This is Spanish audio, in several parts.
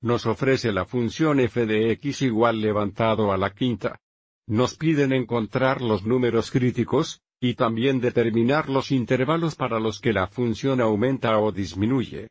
Nos ofrece la función f de x igual levantado a la quinta. Nos piden encontrar los números críticos, y también determinar los intervalos para los que la función aumenta o disminuye.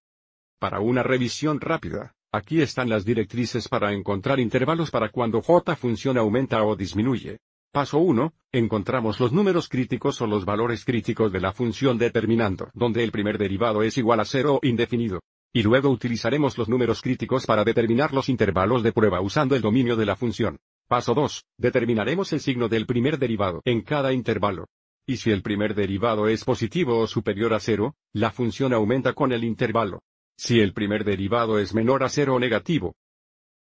Para una revisión rápida, aquí están las directrices para encontrar intervalos para cuando j función aumenta o disminuye. Paso 1, encontramos los números críticos o los valores críticos de la función determinando, donde el primer derivado es igual a cero o indefinido. Y luego utilizaremos los números críticos para determinar los intervalos de prueba usando el dominio de la función. Paso 2. Determinaremos el signo del primer derivado en cada intervalo. Y si el primer derivado es positivo o superior a 0, la función aumenta con el intervalo. Si el primer derivado es menor a cero o negativo,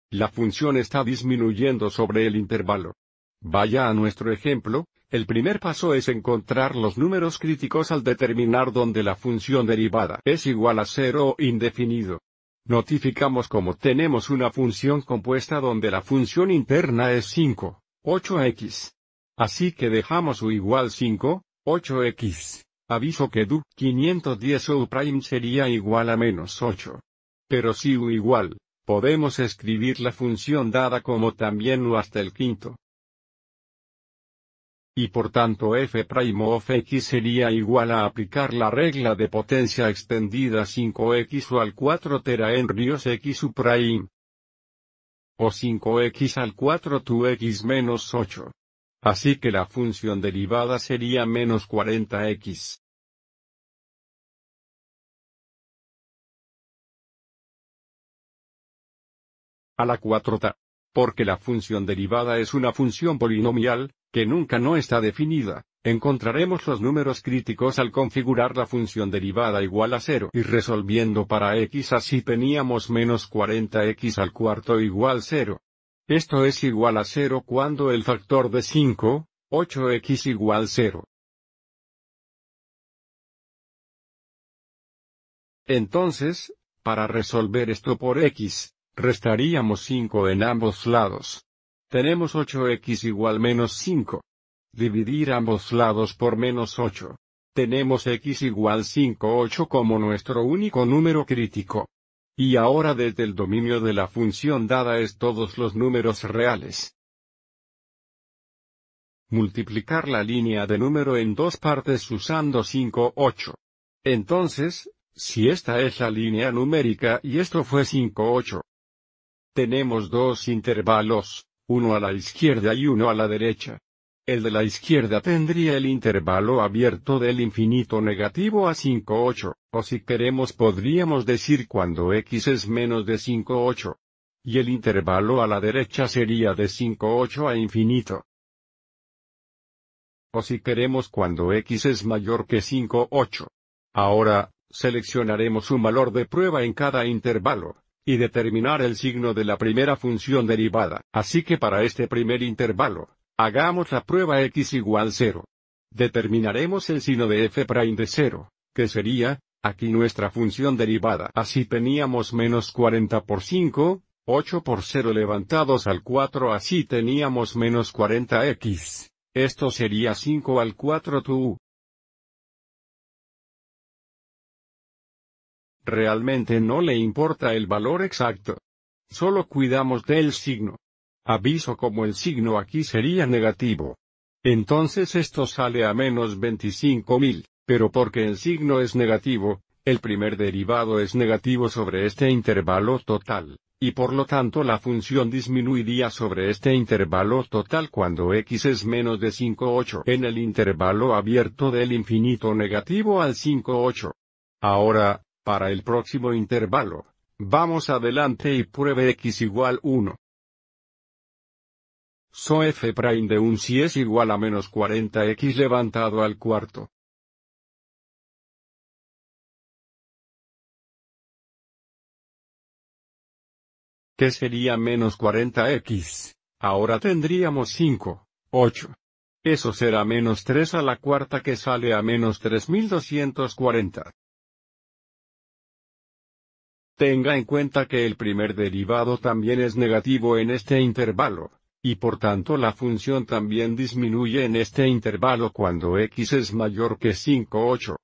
la función está disminuyendo sobre el intervalo. Vaya a nuestro ejemplo, el primer paso es encontrar los números críticos al determinar donde la función derivada es igual a cero o indefinido. Notificamos como tenemos una función compuesta donde la función interna es 5, 8x. Así que dejamos u igual 5, 8x. Aviso que du 510 u prime sería igual a menos 8. Pero si u igual, podemos escribir la función dada como también u hasta el quinto y por tanto f' of x sería igual a aplicar la regla de potencia extendida 5x o al 4 tera en ríos x u o 5x al 4 tu x menos 8. Así que la función derivada sería menos 40x. A la 4 ta. Porque la función derivada es una función polinomial, que nunca no está definida, encontraremos los números críticos al configurar la función derivada igual a 0 y resolviendo para x así teníamos menos 40x al cuarto igual 0. Esto es igual a 0 cuando el factor de 5, 8x igual 0. Entonces, para resolver esto por x, restaríamos 5 en ambos lados. Tenemos 8x igual menos 5. Dividir ambos lados por menos 8. Tenemos x igual 5 8 como nuestro único número crítico. Y ahora desde el dominio de la función dada es todos los números reales. Multiplicar la línea de número en dos partes usando 5 8. Entonces, si esta es la línea numérica y esto fue 5 8. Tenemos dos intervalos, uno a la izquierda y uno a la derecha. El de la izquierda tendría el intervalo abierto del infinito negativo a 5,8, o si queremos podríamos decir cuando x es menos de 5,8. Y el intervalo a la derecha sería de 5,8 a infinito. O si queremos cuando x es mayor que 5,8. Ahora, seleccionaremos un valor de prueba en cada intervalo, y determinar el signo de la primera función derivada. Así que para este primer intervalo, hagamos la prueba x igual 0. Determinaremos el signo de f' de 0, que sería, aquí nuestra función derivada. Así teníamos menos 40 por 5, 8 por 0 levantados al 4 así teníamos menos 40x. Esto sería 5 al 4 tu. realmente no le importa el valor exacto. Solo cuidamos del signo. Aviso como el signo aquí sería negativo. Entonces esto sale a menos 25.000, pero porque el signo es negativo, el primer derivado es negativo sobre este intervalo total, y por lo tanto la función disminuiría sobre este intervalo total cuando x es menos de 5,8 en el intervalo abierto del infinito negativo al 5,8. Ahora, para el próximo intervalo, vamos adelante y pruebe x igual 1. So f' de un si es igual a menos 40x levantado al cuarto. ¿Qué sería menos 40x? Ahora tendríamos 5, 8. Eso será menos 3 a la cuarta que sale a menos 3240. Tenga en cuenta que el primer derivado también es negativo en este intervalo, y por tanto la función también disminuye en este intervalo cuando x es mayor que 5 8.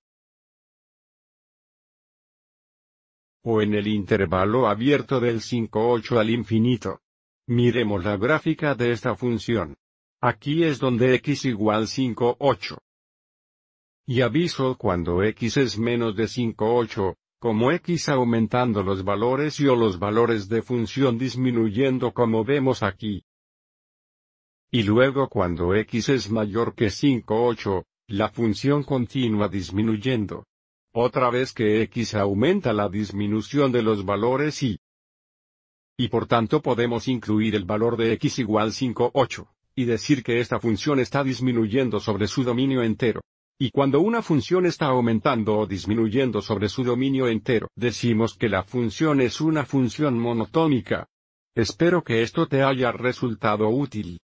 O en el intervalo abierto del 5 8 al infinito. Miremos la gráfica de esta función. Aquí es donde x igual 5 8. Y aviso cuando x es menos de 5 8, como x aumentando los valores y o los valores de función disminuyendo como vemos aquí. Y luego cuando x es mayor que 5 8, la función continúa disminuyendo. Otra vez que x aumenta la disminución de los valores y y por tanto podemos incluir el valor de x igual 5 8, y decir que esta función está disminuyendo sobre su dominio entero. Y cuando una función está aumentando o disminuyendo sobre su dominio entero, decimos que la función es una función monotómica. Espero que esto te haya resultado útil.